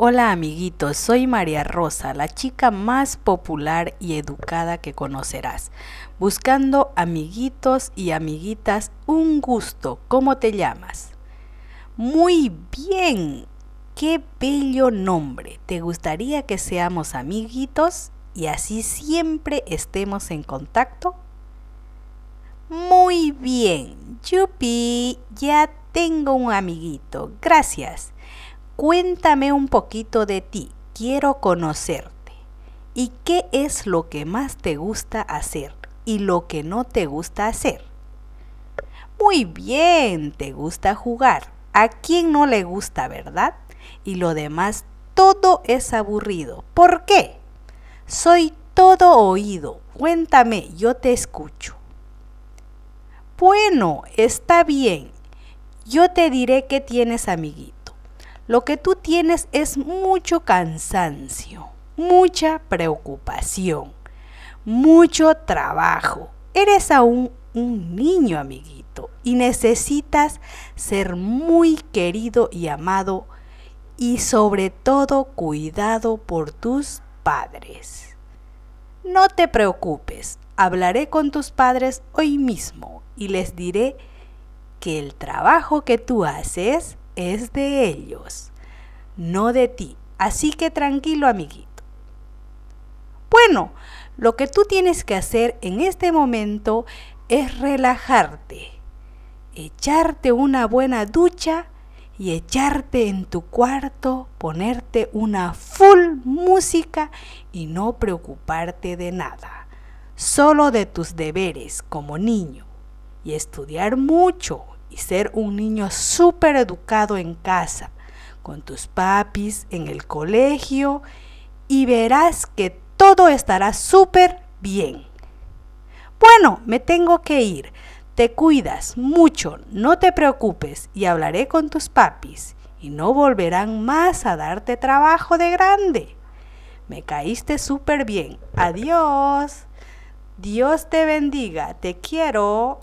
Hola amiguitos, soy María Rosa, la chica más popular y educada que conocerás. Buscando amiguitos y amiguitas, un gusto. ¿Cómo te llamas? Muy bien. Qué bello nombre. ¿Te gustaría que seamos amiguitos y así siempre estemos en contacto? Muy bien. Yupi, ya tengo un amiguito. Gracias. Cuéntame un poquito de ti, quiero conocerte. ¿Y qué es lo que más te gusta hacer y lo que no te gusta hacer? Muy bien, te gusta jugar. ¿A quién no le gusta, verdad? Y lo demás, todo es aburrido. ¿Por qué? Soy todo oído. Cuéntame, yo te escucho. Bueno, está bien. Yo te diré qué tienes, amiguito lo que tú tienes es mucho cansancio, mucha preocupación, mucho trabajo. Eres aún un niño, amiguito, y necesitas ser muy querido y amado y sobre todo cuidado por tus padres. No te preocupes, hablaré con tus padres hoy mismo y les diré que el trabajo que tú haces es de ellos, no de ti. Así que tranquilo, amiguito. Bueno, lo que tú tienes que hacer en este momento es relajarte, echarte una buena ducha y echarte en tu cuarto, ponerte una full música y no preocuparte de nada, solo de tus deberes como niño y estudiar mucho y ser un niño súper educado en casa, con tus papis, en el colegio, y verás que todo estará súper bien. Bueno, me tengo que ir. Te cuidas mucho, no te preocupes y hablaré con tus papis y no volverán más a darte trabajo de grande. Me caíste súper bien. Adiós. Dios te bendiga. Te quiero.